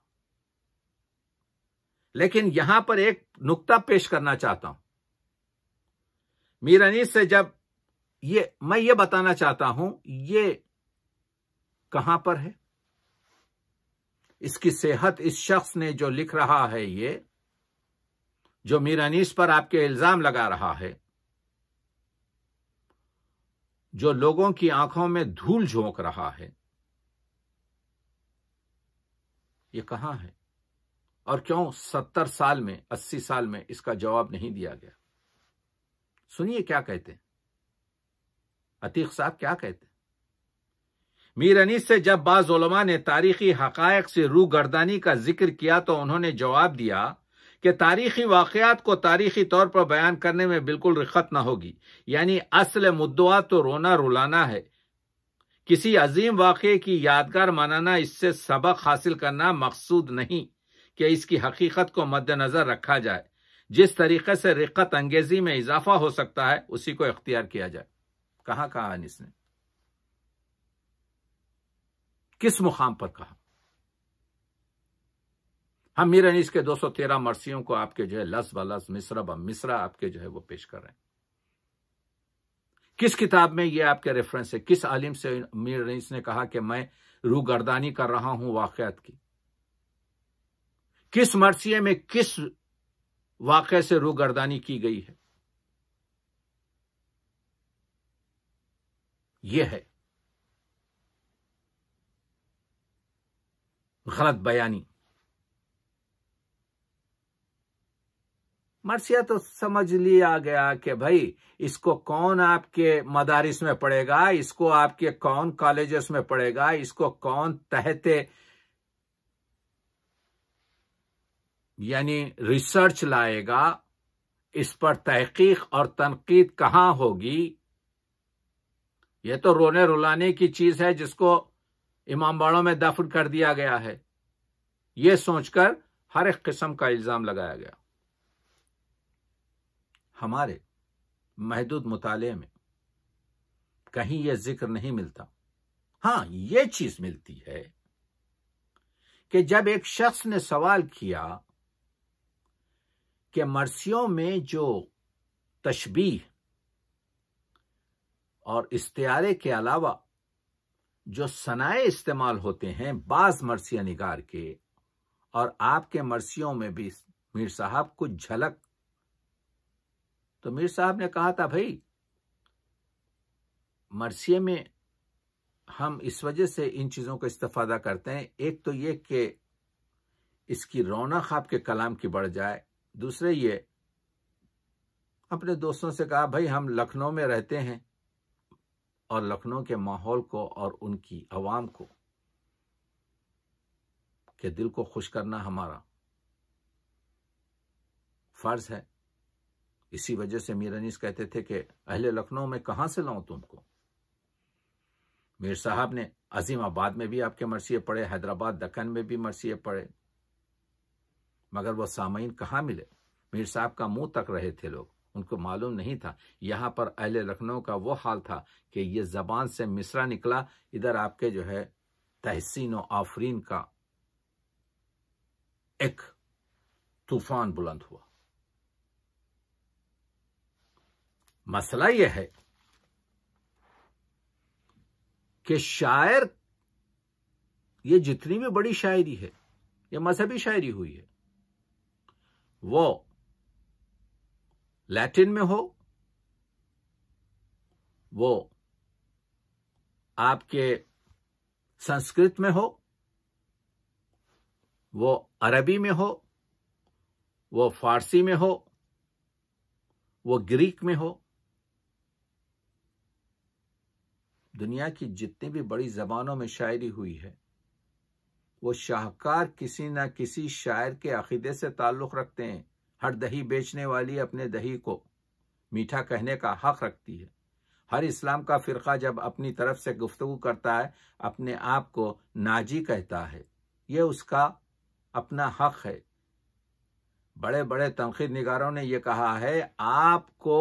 लेकिन यहां पर एक नुक्ता पेश करना चाहता हूं मीर अनीस से जब ये मैं ये बताना चाहता हूं ये कहां पर है इसकी सेहत इस शख्स ने जो लिख रहा है ये जो मीर अनीस पर आपके इल्जाम लगा रहा है जो लोगों की आंखों में धूल झोंक रहा है ये कहां है और क्यों सत्तर साल में अस्सी साल में इसका जवाब नहीं दिया गया सुनिए क्या कहते हैं अतीक साहब क्या कहते हैं मीर अनीस से जब बाजा ने तारीखी हकायक से रू गर्दानी का जिक्र किया तो उन्होंने जवाब दिया कि तारीखी वाक़ात को तारीखी तौर पर बयान करने में बिल्कुल रिक्कत ना होगी यानी असल मुद्दा तो रोना रुलाना है किसी अजीम वाक्य की यादगार मनाना इससे सबक हासिल करना मकसूद नहीं कि इसकी हकीकत को मद्दनजर रखा जाए जिस तरीके से रिक्कत अंगेजी में इजाफा हो सकता है उसी को इख्तियार किया जाए कहाँ कहा अनिस किस मुकाम पर कहा हम अनीस के 213 मर्सियों को आपके जो है लस व लस मिसरा ब मिसरा आपके जो है वो पेश कर रहे हैं किस किताब में ये आपके रेफरेंस है किस आलिम से मीर अनीस ने कहा कि मैं रूगर्दानी कर रहा हूं वाकयात की किस मरसिए में किस वाक से रूगर्दानी की गई है यह है गलत बयानी मरसिया तो समझ लिया गया कि भाई इसको कौन आपके मदारिस में पड़ेगा इसको आपके कौन कॉलेजेस में पड़ेगा इसको कौन तहते यानी रिसर्च लाएगा इस पर तहकीक और तनकीद कहां होगी यह तो रोने रुलाने की चीज है जिसको इमाम बाड़ों में दफन कर दिया गया है यह सोचकर हर एक किस्म का इल्जाम लगाया गया हमारे महदूद मुताले में कहीं यह जिक्र नहीं मिलता हां यह चीज मिलती है कि जब एक शख्स ने सवाल किया कि मरसियों में जो तशबीह और इस्तारे के अलावा जो सनाए इस्तेमाल होते हैं बाज मरसिया निगार के और आपके मरसियों में भी मीर साहब कुछ झलक तो मीर साहब ने कहा था भाई मरसिए में हम इस वजह से इन चीज़ों का इस्तफा करते हैं एक तो ये कि इसकी रौनक आपके कलाम की बढ़ जाए दूसरे ये अपने दोस्तों से कहा भाई हम लखनऊ में रहते हैं और लखनऊ के माहौल को और उनकी आवाम को के दिल को खुश करना हमारा फर्ज है इसी वजह से मीर अनीस कहते थे कि अहले लखनऊ में कहां से लाऊं तुमको मीर साहब ने अजीमाबाद में भी आपके मरसिए पड़े हैदराबाद दक्कन में भी मरसिए पड़े मगर वो सामयीन कहाँ मिले मीर साहब का मुंह तक रहे थे लोग उनको मालूम नहीं था यहां पर अहले लखनऊ का वो हाल था कि ये जबान से मिसरा निकला इधर आपके जो है तहसीन व आफरीन का एक तूफान बुलंद हुआ मसला यह है कि शायर ये जितनी भी बड़ी शायरी है यह मजहबी शायरी हुई है वो लैटिन में हो वो आपके संस्कृत में हो वो अरबी में हो वो फारसी में हो वो ग्रीक में हो दुनिया की जितनी भी बड़ी जबानों में शायरी हुई है वो शाहकार किसी ना किसी शायर के अकीदे से ताल्लुक़ रखते हैं हर दही बेचने वाली अपने दही को मीठा कहने का हक रखती है हर इस्लाम का फ़िरका जब अपनी तरफ से गुफ्तु करता है अपने आप को नाजी कहता है यह उसका अपना हक है बड़े बड़े तनखीद निगारों ने यह कहा है आपको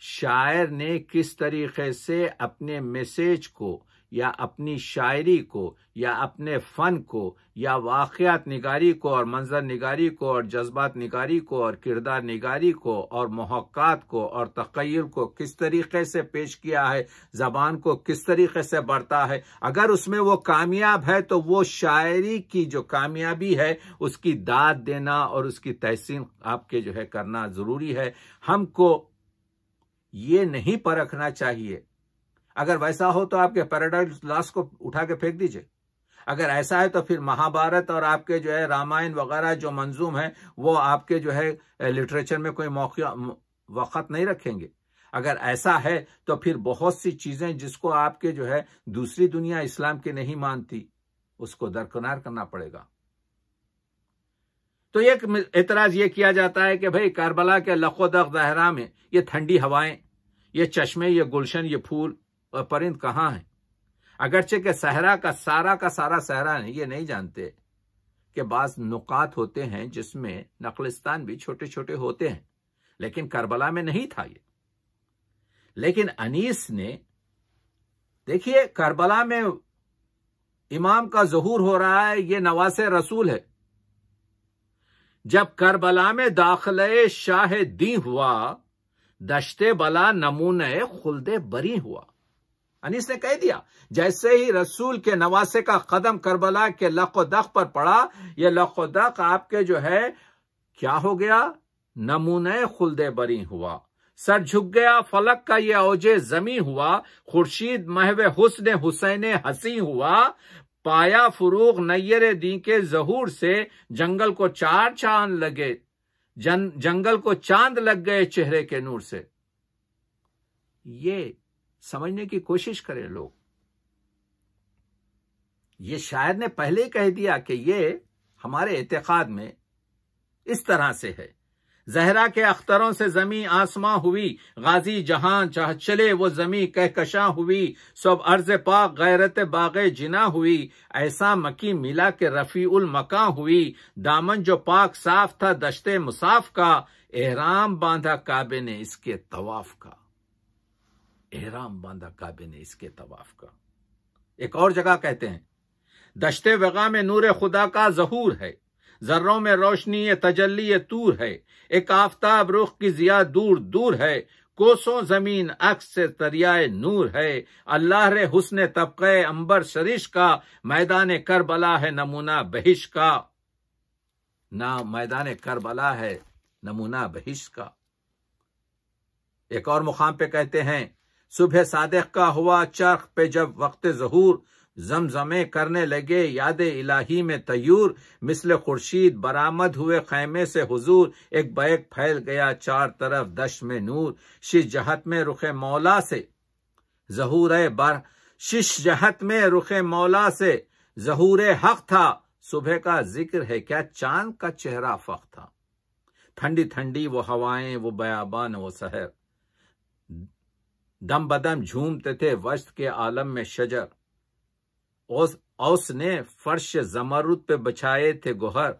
शायर ने किस तरीके से अपने मैसेज को या अपनी शायरी को या अपने फन को या वाक़ात निगारी को और मंजर निगारी को और जज्बात निगारी को और किरदार निगारी को और महक्त को और तकैर को किस तरीके से पेश किया है ज़बान को किस तरीके से बढ़ता है अगर उसमें वो कामयाब है तो वो शायरी की जो कामयाबी है उसकी दाद देना और उसकी तहसीन आपके जो है करना ज़रूरी है हमको ये नहीं परखना चाहिए अगर वैसा हो तो आपके पैराडाइज लाश को उठा के फेंक दीजिए अगर ऐसा है तो फिर महाभारत और आपके जो है रामायण वगैरह जो मंजूम है वो आपके जो है लिटरेचर में कोई मौका वक़्त नहीं रखेंगे अगर ऐसा है तो फिर बहुत सी चीजें जिसको आपके जो है दूसरी दुनिया इस्लाम की नहीं मानती उसको दरकिनार करना पड़ेगा तो एक एतराज ये किया जाता है कि भाई कारबला के लखोदक दहरा में ये ठंडी हवाएं ये चश्मे ये गुलशन ये फूल और परिंद कहाँ हैं अगरचे के सहरा का सारा का सारा सहरा है ये नहीं जानते कि बाज नुकात होते हैं जिसमें नकलिस्तान भी छोटे छोटे होते हैं लेकिन करबला में नहीं था ये लेकिन अनीस ने देखिए करबला में इमाम का जहूर हो रहा है ये नवास रसूल है जब करबला में दाखले शाह दी हुआ दशते बला नमूने खुलदे बरी हुआ अनीस ने कह दिया जैसे ही रसूल के नवासे का कदम करबला के लखो दख पर पड़ा यह लखो दख आपके जो है क्या हो गया नमूने खुलदे बरी हुआ सर झुक गया फलक का ये औजे जमी हुआ खुर्शीद महव हुसन हुसैन हसी हुआ पाया फुरूग नैयर दी के जहूर से जंगल को चार चांद लगे जन जंगल को चांद लग गए चेहरे के नूर से ये समझने की कोशिश करें लोग ये शायर ने पहले कह दिया कि ये हमारे एतकाद में इस तरह से है जहरा के अख्तरों से जमी आसमां हुई गाजी जहां चाह चले वो जमी कहकशा हुई सब अर्ज पाक गैरत बाग जिना हुई ऐसा मकी मिला के रफ़ी उल मका हुई दामन जो पाक साफ था दश्ते मुसाफ का एहराम बांधा काबे ने इसके तवाफ का एहराम बांधा काबे ने इसके तवाफ का एक और जगह कहते हैं दश्ते वगा में नूर खुदा का जहूर है जर्रों में रोशनी ये तजल्ली ये तूर है एक आफ्ताब रुख की जिया दूर दूर है कोसों जमीन अक्स से दरियाए नूर है अल्लाह रे हुसन तबके अंबर शरीश का मैदान करबला है नमूना बहिश का ना मैदान करबला है नमूना बहिश का एक और मुकाम पे कहते हैं सुबह सादक का हुआ चरख पे जब वक्त जहूर जमजमे करने लगे याद इलाही में तयूर मिसल खुर्शीद बरामद हुए खैमे से हुजूर एक बैग फैल गया चार तरफ दश में नूर शिश जहत में रुखे मौला से जहूर बर शिश जहत में रुखे मौला से जहूर हक था सुबह का जिक्र है क्या चांद का चेहरा फख था ठंडी ठंडी वो हवाएं वो बयाबान वो शहर दम बदम झूमते थे वस्त के आलम में शजर औस, ने फर्श जमरुद पे बछाए थे गोहर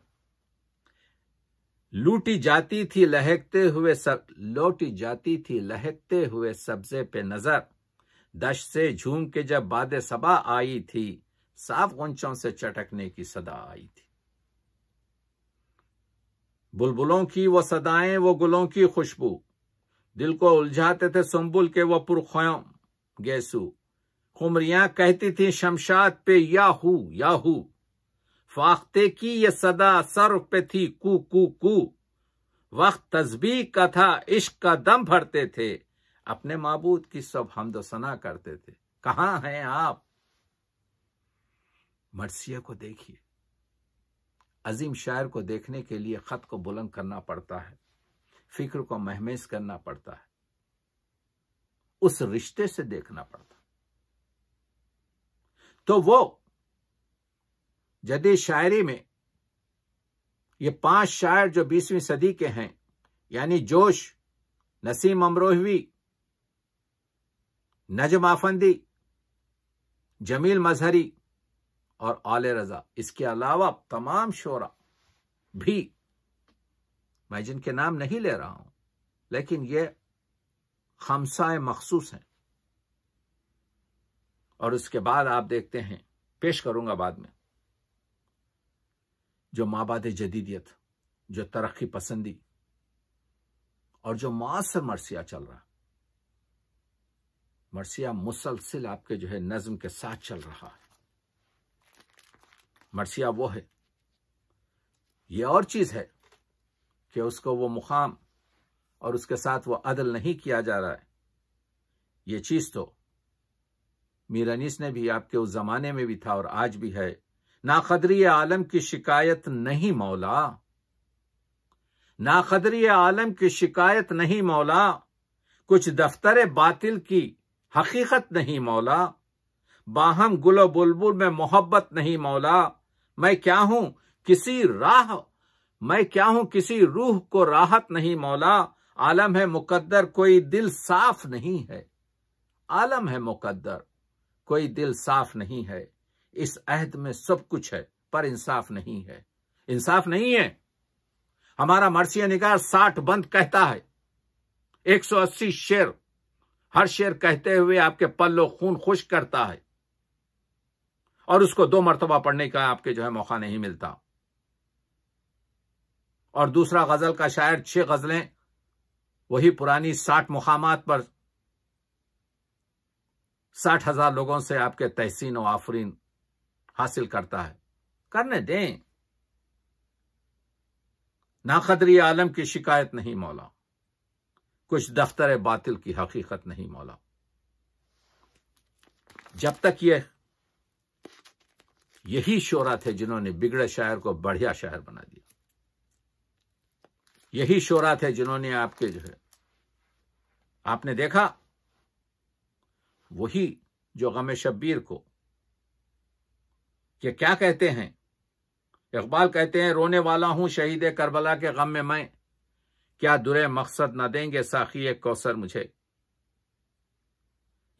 लूटी जाती थी लहकते हुए सब लौटी जाती थी लहकते हुए सब्जे पे नजर दश से झूम के जब बाद सबा आई थी साफ गुंचों से चटकने की सदा आई थी बुलबुलों की वो सदाएं वो गुलों की खुशबू दिल को उलझाते थे सुम्बुल के वो पुरखों गैसू कुमरिया कहती थी शमशाद पे याहू याहू फाख्ते की ये सदा सर पे थी कू कू कू वक्त तस्बी का था इश्क का दम भरते थे अपने मबूद की सब हमदोसना करते थे कहाँ हैं आप मरसिया को देखिए अजीम शायर को देखने के लिए खत को बुलंद करना पड़ता है फिक्र को महमेज करना पड़ता है उस रिश्ते से देखना पड़ता है तो वो जदी शायरी में ये पांच शायर जो बीसवीं सदी के हैं यानी जोश नसीम अमरोहवी नजम आफंदी जमील मजहरी और आले रजा इसके अलावा तमाम शोरा भी मैं जिनके नाम नहीं ले रहा हूं लेकिन ये खमसाए मखसूस हैं और उसके बाद आप देखते हैं पेश करूंगा बाद में जो माबाद जदीदियत जो तरक्की पसंदी और जो मासर मरसिया चल रहा मरसिया मुसलसिल आपके जो है नज्म के साथ चल रहा है मरसिया वो है ये और चीज है कि उसको वो मुकाम और उसके साथ वो अदल नहीं किया जा रहा है ये चीज तो मीर अनिस ने भी आपके उस जमाने में भी था और आज भी है नाकदरी आलम की शिकायत नहीं मौला नाकदरी आलम की शिकायत नहीं मौला कुछ दफ्तर बातिल की हकीकत नहीं मौला बाहम गुलो बुलबुल में मोहब्बत नहीं मौला मैं क्या हूं किसी राह मैं क्या हूं किसी रूह को राहत नहीं मौला आलम है मुकद्दर कोई दिल साफ नहीं है आलम है मुकद्दर कोई दिल साफ नहीं है इस अहद में सब कुछ है पर इंसाफ नहीं है इंसाफ नहीं है हमारा मर्सी निकाह साठ बंद कहता है 180 शेर हर शेर कहते हुए आपके पल्लो खून खुश करता है और उसको दो मरतबा पढ़ने का आपके जो है मौका नहीं मिलता और दूसरा गजल का शायर छह गजलें वही पुरानी साठ मुकाम पर साठ हजार लोगों से आपके तहसीन और आफरीन हासिल करता है करने दें नाकदरी आलम की शिकायत नहीं मौला कुछ दफ्तर बातिल की हकीकत नहीं मौला जब तक ये यही शोरा थे जिन्होंने बिगड़े शहर को बढ़िया शहर बना दिया यही शोरा थे जिन्होंने आपके जो है आपने देखा वही जो गम शब्बीर को ये क्या कहते हैं इकबाल कहते हैं रोने वाला हूं शहीद करबला के गम में मैं क्या दुरे मकसद ना देंगे साखी एक कौसर मुझे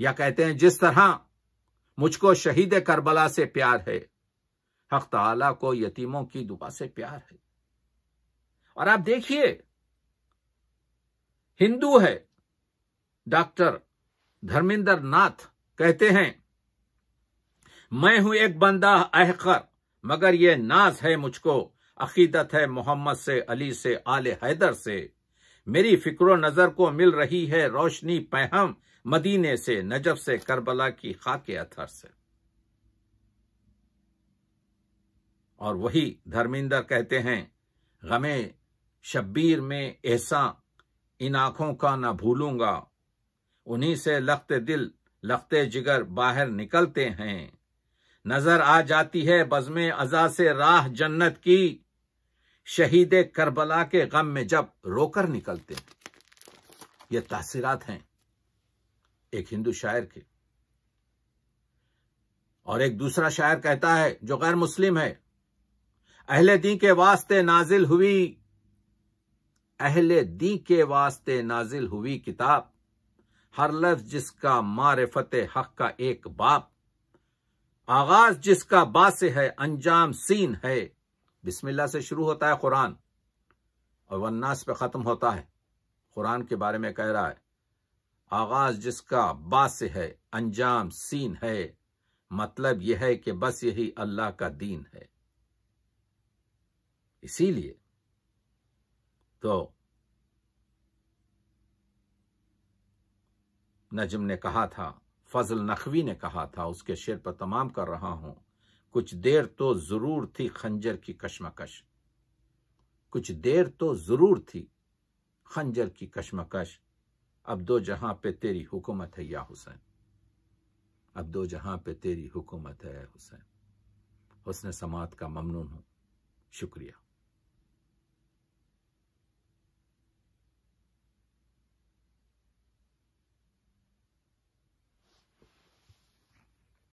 या कहते हैं जिस तरह मुझको शहीद करबला से प्यार है हक तला को यतीमों की दुआ से प्यार है और आप देखिए हिंदू है डॉक्टर धर्मेंद्र नाथ कहते हैं मैं हूं एक बंदा अहकर मगर ये नाज है मुझको अकीदत है मोहम्मद से अली से आले हैदर से मेरी फिक्र नजर को मिल रही है रोशनी पहम मदीने से नजब से करबला की खाके अथर से और वही धर्मेंद्र कहते हैं गमे शब्बीर में ऐसा इन आंखों का ना भूलूंगा उन्हीं से लखते दिल लखते जिगर बाहर निकलते हैं नजर आ जाती है बजमे अजा से राह जन्नत की शहीद करबला के गम में जब रोकर निकलते हैं ये तासीरात हैं एक हिंदू शायर के और एक दूसरा शायर कहता है जो गैर मुस्लिम है अहले दी के वास्ते नाजिल हुई अहले दी के वास्ते नाजिल हुई किताब हर लफ्ज जिसका फतेह हक का एक बाप आगाज जिसका बा है अंजाम सीन है बिस्मिल्लाह से शुरू होता है कुरान और वन्नास पे ख़त्म होता है कुरान के बारे में कह रहा है आगाज जिसका बास है अंजाम सीन है मतलब यह है कि बस यही अल्लाह का दीन है इसीलिए तो नजम ने कहा था फजल नकवी ने कहा था उसके शेर पर तमाम कर रहा हूं कुछ देर तो जरूर थी खंजर की कश्मकश कुछ देर तो जरूर थी खंजर की कश्मकश अब दो जहां पे तेरी हुकूमत है या हुसैन अब दो जहां पे तेरी हुकूमत है हुसैन हुसन समात का ममनून हूं शुक्रिया